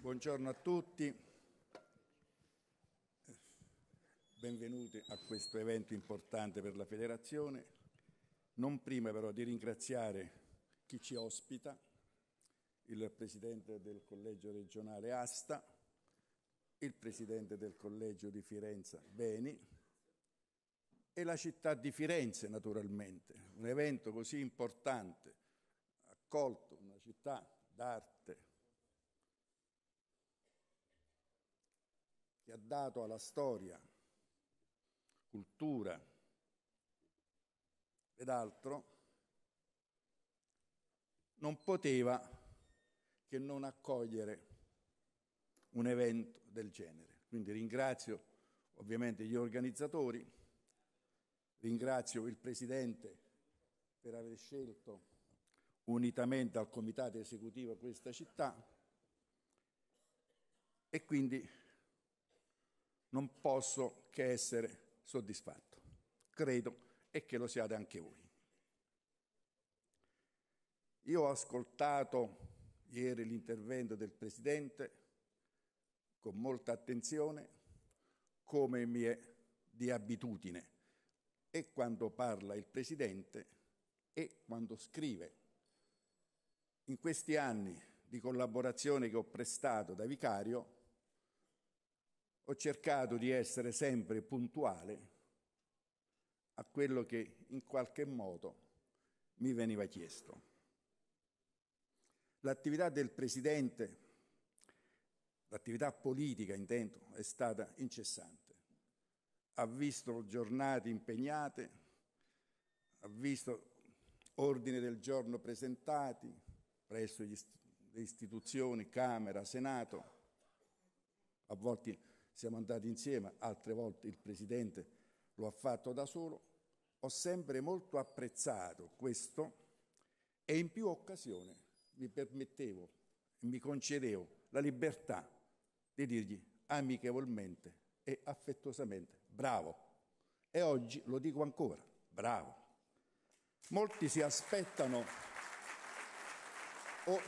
Buongiorno a tutti, benvenuti a questo evento importante per la Federazione. Non prima però di ringraziare chi ci ospita, il Presidente del Collegio regionale Asta, il Presidente del Collegio di Firenze Beni e la città di Firenze naturalmente. Un evento così importante, accolto una città d'arte che ha dato alla storia, cultura ed altro, non poteva che non accogliere un evento del genere. Quindi ringrazio ovviamente gli organizzatori, ringrazio il Presidente per aver scelto unitamente al comitato esecutivo di questa città e quindi non posso che essere soddisfatto. Credo e che lo siate anche voi. Io ho ascoltato ieri l'intervento del Presidente con molta attenzione, come mi è di abitudine, e quando parla il Presidente e quando scrive in questi anni di collaborazione che ho prestato da vicario, ho cercato di essere sempre puntuale a quello che in qualche modo mi veniva chiesto. L'attività del Presidente, l'attività politica intendo, è stata incessante. Ha visto giornate impegnate, ha visto ordini del giorno presentati, presso le istituzioni, Camera, Senato. A volte siamo andati insieme, altre volte il Presidente lo ha fatto da solo. Ho sempre molto apprezzato questo e in più occasioni mi permettevo, mi concedevo la libertà di dirgli amichevolmente e affettuosamente bravo. E oggi lo dico ancora, bravo. Molti si aspettano o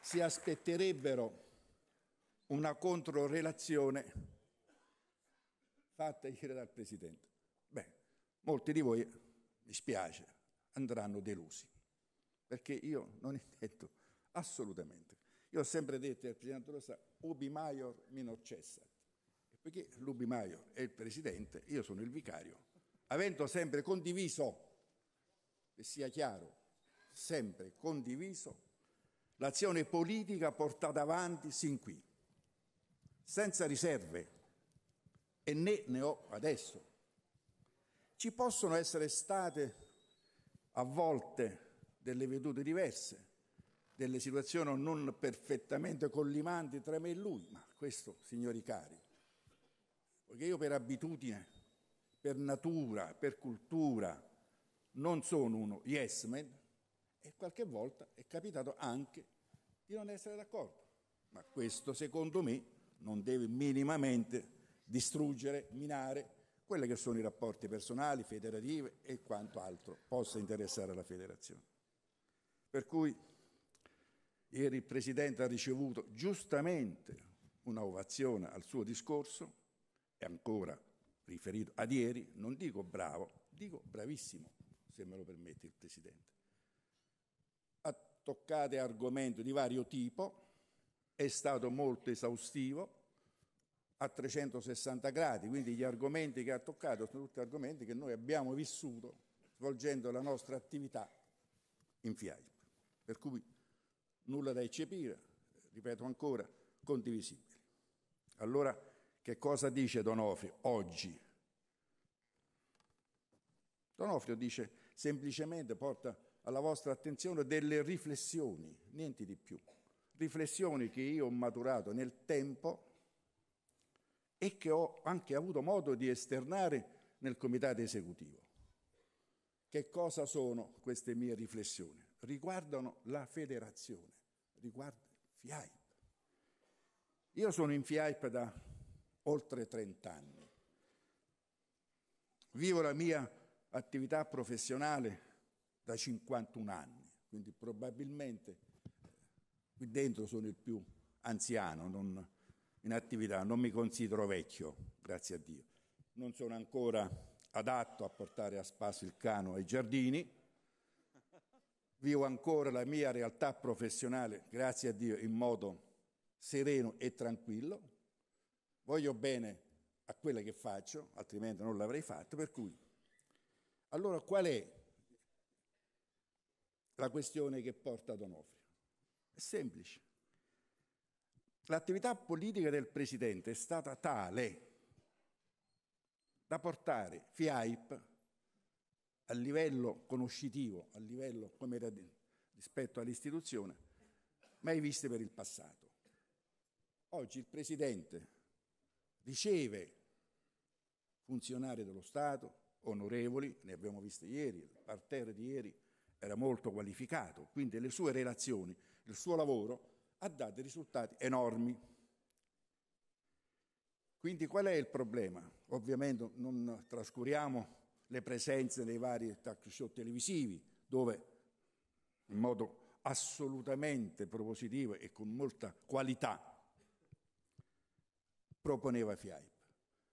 si aspetterebbero una controrelazione fatta ieri dal Presidente. Beh, molti di voi, mi spiace, andranno delusi, perché io non intendo assolutamente. Io ho sempre detto al Presidente Rossa, ubi maior minor cessat, perché l'ubi maior è il Presidente, io sono il vicario, avendo sempre condiviso, che sia chiaro, sempre condiviso, l'azione politica portata avanti sin qui, senza riserve, e né ne ho adesso. Ci possono essere state a volte delle vedute diverse, delle situazioni non perfettamente collimanti tra me e lui, ma questo, signori cari, perché io per abitudine, per natura, per cultura, non sono uno yes man, e qualche volta è capitato anche di non essere d'accordo. Ma questo, secondo me, non deve minimamente distruggere, minare quelli che sono i rapporti personali, federativi e quanto altro possa interessare la federazione. Per cui ieri il Presidente ha ricevuto giustamente una ovazione al suo discorso, e ancora riferito ad ieri, non dico bravo, dico bravissimo, se me lo permette il Presidente toccate argomenti di vario tipo, è stato molto esaustivo, a 360 gradi, quindi gli argomenti che ha toccato sono tutti argomenti che noi abbiamo vissuto svolgendo la nostra attività in FIAIP, per cui nulla da eccepire, ripeto ancora, condivisibile. Allora, che cosa dice Donofrio oggi? Donofrio dice semplicemente porta alla vostra attenzione delle riflessioni, niente di più, riflessioni che io ho maturato nel tempo e che ho anche avuto modo di esternare nel comitato esecutivo. Che cosa sono queste mie riflessioni? Riguardano la federazione, riguardano FIAIP. Io sono in FIAIP da oltre 30 anni. Vivo la mia attività professionale da 51 anni, quindi probabilmente eh, qui dentro sono il più anziano non, in attività, non mi considero vecchio, grazie a Dio. Non sono ancora adatto a portare a spasso il cano ai giardini, vivo ancora la mia realtà professionale, grazie a Dio, in modo sereno e tranquillo, voglio bene a quella che faccio, altrimenti non l'avrei fatto, per cui allora qual è la questione che porta ad Onofrio. È semplice. L'attività politica del Presidente è stata tale da portare FIAIP a livello conoscitivo, a livello come era detto, rispetto all'istituzione, mai viste per il passato. Oggi il Presidente riceve funzionari dello Stato, onorevoli, ne abbiamo viste ieri, il parterre di ieri, era molto qualificato, quindi le sue relazioni, il suo lavoro ha dato risultati enormi. Quindi qual è il problema? Ovviamente non trascuriamo le presenze nei vari talk show televisivi, dove in modo assolutamente propositivo e con molta qualità proponeva FIAIP.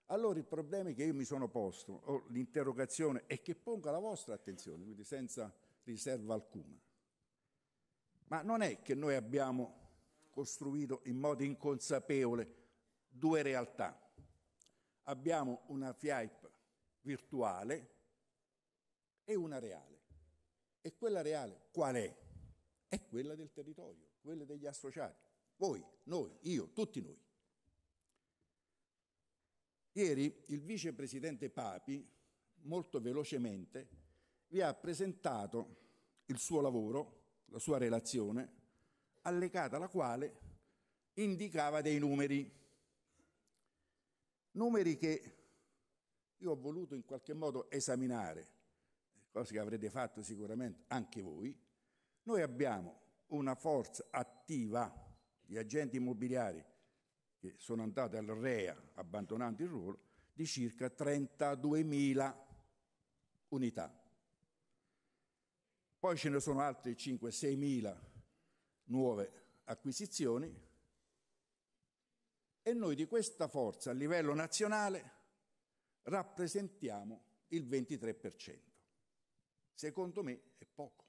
Allora il problema che io mi sono posto, o l'interrogazione, e che pongo alla vostra attenzione, quindi senza riserva alcuna. Ma non è che noi abbiamo costruito in modo inconsapevole due realtà. Abbiamo una FIAP virtuale e una reale. E quella reale qual è? È quella del territorio, quella degli associati. Voi, noi, io, tutti noi. Ieri il vicepresidente Papi, molto velocemente, vi ha presentato il suo lavoro, la sua relazione, allegata alla quale indicava dei numeri. Numeri che io ho voluto in qualche modo esaminare, cosa che avrete fatto sicuramente anche voi. Noi abbiamo una forza attiva di agenti immobiliari che sono andati al REA abbandonando il ruolo di circa 32.000 unità. Poi ce ne sono altri 5-6 mila nuove acquisizioni e noi di questa forza a livello nazionale rappresentiamo il 23%. Secondo me è poco.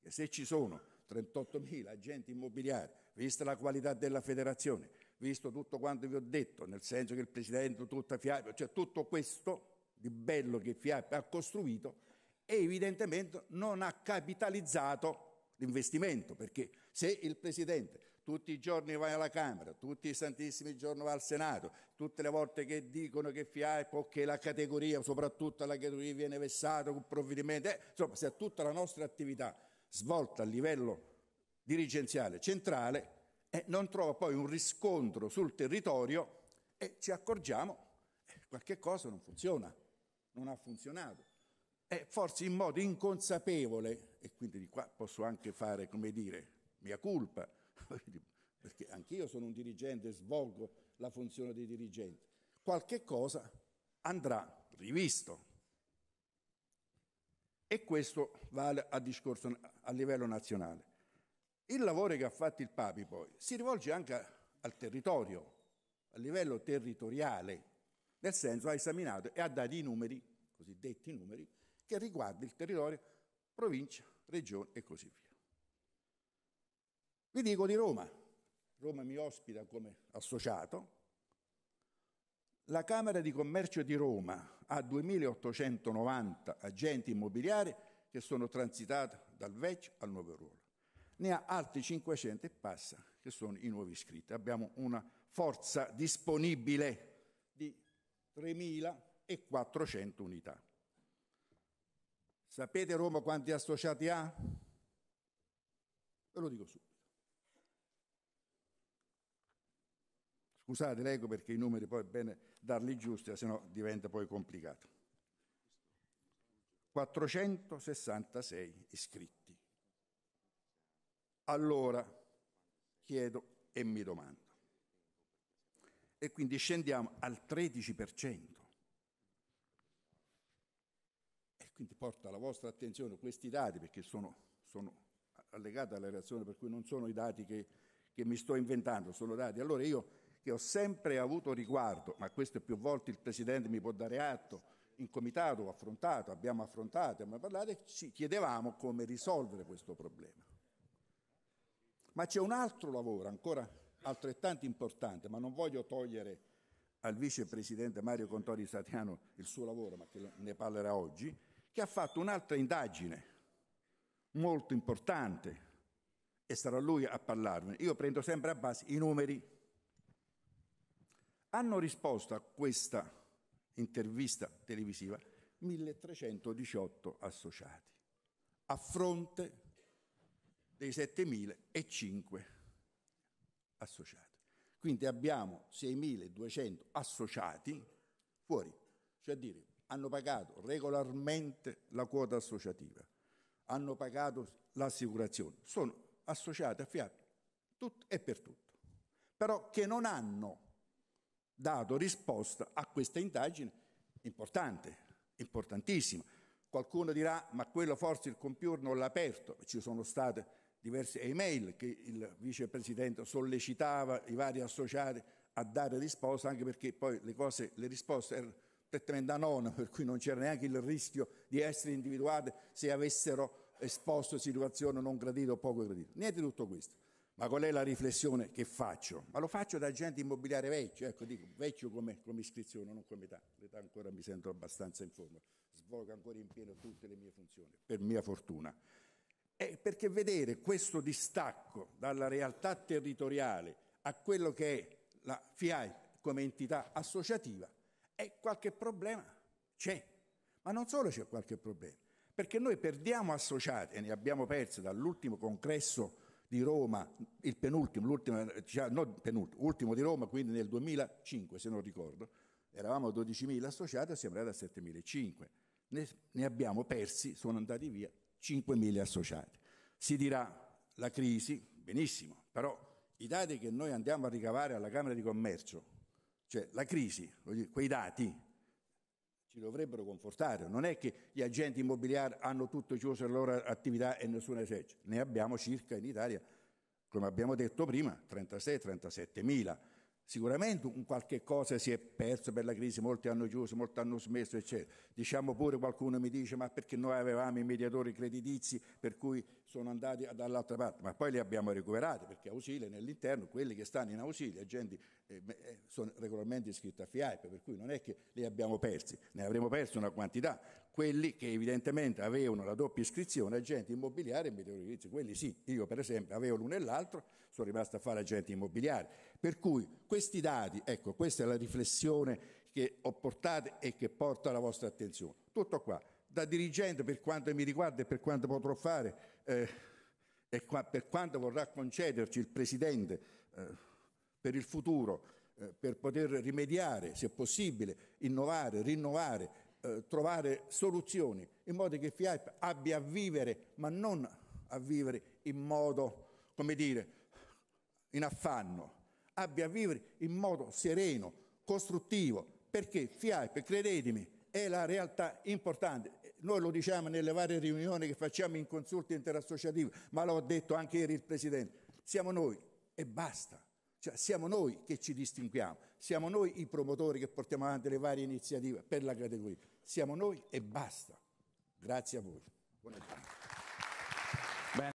E se ci sono 38.000 agenti immobiliari, vista la qualità della federazione, visto tutto quanto vi ho detto, nel senso che il Presidente, tutta FIAP, cioè tutto questo di bello che FIAP ha costruito, e evidentemente non ha capitalizzato l'investimento, perché se il Presidente tutti i giorni va alla Camera, tutti i santissimi giorni va al Senato, tutte le volte che dicono che FIAP che la categoria, soprattutto la categoria viene vessata con provvedimenti, eh, insomma se tutta la nostra attività svolta a livello dirigenziale centrale eh, non trova poi un riscontro sul territorio e ci accorgiamo che eh, qualche cosa non funziona, non ha funzionato è forse in modo inconsapevole, e quindi di qua posso anche fare, come dire, mia colpa, perché anch'io sono un dirigente, e svolgo la funzione di dirigente, qualche cosa andrà rivisto. E questo vale a, discorso, a livello nazionale. Il lavoro che ha fatto il Papi poi si rivolge anche al territorio, a livello territoriale, nel senso ha esaminato e ha dato i numeri, cosiddetti numeri, che riguarda il territorio, provincia, regione e così via. Vi dico di Roma. Roma mi ospita come associato. La Camera di Commercio di Roma ha 2.890 agenti immobiliari che sono transitati dal vecchio al nuovo ruolo. Ne ha altri 500 e passa che sono i nuovi iscritti. Abbiamo una forza disponibile di 3.400 unità. Sapete Roma quanti associati ha? Ve lo dico subito. Scusate, leggo perché i numeri poi è bene darli giusti, sennò diventa poi complicato. 466 iscritti. Allora chiedo e mi domando. E quindi scendiamo al 13%. Quindi porto alla vostra attenzione questi dati perché sono, sono allegati alla relazione, per cui non sono i dati che, che mi sto inventando, sono dati. Allora io che ho sempre avuto riguardo, ma questo più volte il Presidente mi può dare atto, in comitato ho affrontato, abbiamo affrontato, abbiamo parlato, e ci chiedevamo come risolvere questo problema. Ma c'è un altro lavoro ancora altrettanto importante, ma non voglio togliere al Vicepresidente Mario Contori Satiano il suo lavoro, ma che ne parlerà oggi, che ha fatto un'altra indagine molto importante e sarà lui a parlarne. Io prendo sempre a base i numeri. Hanno risposto a questa intervista televisiva 1318 associati, a fronte dei 7005 associati. Quindi abbiamo 6.200 associati fuori, cioè a dire hanno pagato regolarmente la quota associativa, hanno pagato l'assicurazione, sono associati, affiati, tutto e per tutto, però che non hanno dato risposta a questa indagine importante, importantissima. Qualcuno dirà, ma quello forse il computer non l'ha aperto, ci sono state diverse email che il vicepresidente sollecitava i vari associati a dare risposta, anche perché poi le, cose, le risposte erano 79, per cui non c'era neanche il rischio di essere individuate se avessero esposto situazioni non gradite o poco gradite. Niente di tutto questo. Ma qual è la riflessione che faccio? Ma lo faccio da agente immobiliare vecchio, ecco, dico vecchio come, come iscrizione, non come età. L'età ancora mi sento abbastanza in forma, svolgo ancora in pieno tutte le mie funzioni, per mia fortuna. E perché vedere questo distacco dalla realtà territoriale a quello che è la FIAI come entità associativa e qualche problema c'è, ma non solo c'è qualche problema, perché noi perdiamo associati, e ne abbiamo persi dall'ultimo congresso di Roma, il penultimo, l'ultimo, cioè, non penultimo, ultimo di Roma, quindi nel 2005 se non ricordo, eravamo 12.000 associati e siamo arrivati a 7.500. Ne, ne abbiamo persi, sono andati via 5.000 associati. Si dirà la crisi, benissimo, però i dati che noi andiamo a ricavare alla Camera di Commercio cioè la crisi, quei dati ci dovrebbero confortare, non è che gli agenti immobiliari hanno tutto chiuso le loro attività e nessuna esercita, ne abbiamo circa in Italia, come abbiamo detto prima, 36-37 mila Sicuramente un qualche cosa si è perso per la crisi, molti hanno chiuso, molti hanno smesso, eccetera. Diciamo pure, qualcuno mi dice, ma perché noi avevamo i mediatori creditizi per cui sono andati dall'altra parte, ma poi li abbiamo recuperati perché Ausilia nell'interno, quelli che stanno in Ausilia, agenti, eh, eh, sono regolarmente iscritti a FIAP, per cui non è che li abbiamo persi, ne avremmo perso una quantità. Quelli che evidentemente avevano la doppia iscrizione, agenti immobiliari e mediatori creditizi, quelli sì, io per esempio avevo l'uno e l'altro, sono rimasto a fare agente immobiliare. Per cui questi dati, ecco, questa è la riflessione che ho portato e che porta alla vostra attenzione. Tutto qua, da dirigente per quanto mi riguarda e per quanto potrò fare eh, e qua, per quanto vorrà concederci il Presidente eh, per il futuro, eh, per poter rimediare, se possibile, innovare, rinnovare, eh, trovare soluzioni in modo che FIAP abbia a vivere, ma non a vivere in modo, come dire, in affanno, abbia a vivere in modo sereno, costruttivo, perché FIAP, credetemi, è la realtà importante. Noi lo diciamo nelle varie riunioni che facciamo in consulti interassociativi, ma l'ho detto anche ieri il Presidente, siamo noi e basta. Cioè, siamo noi che ci distinguiamo, siamo noi i promotori che portiamo avanti le varie iniziative per la categoria, siamo noi e basta. Grazie a voi. Buona giornata.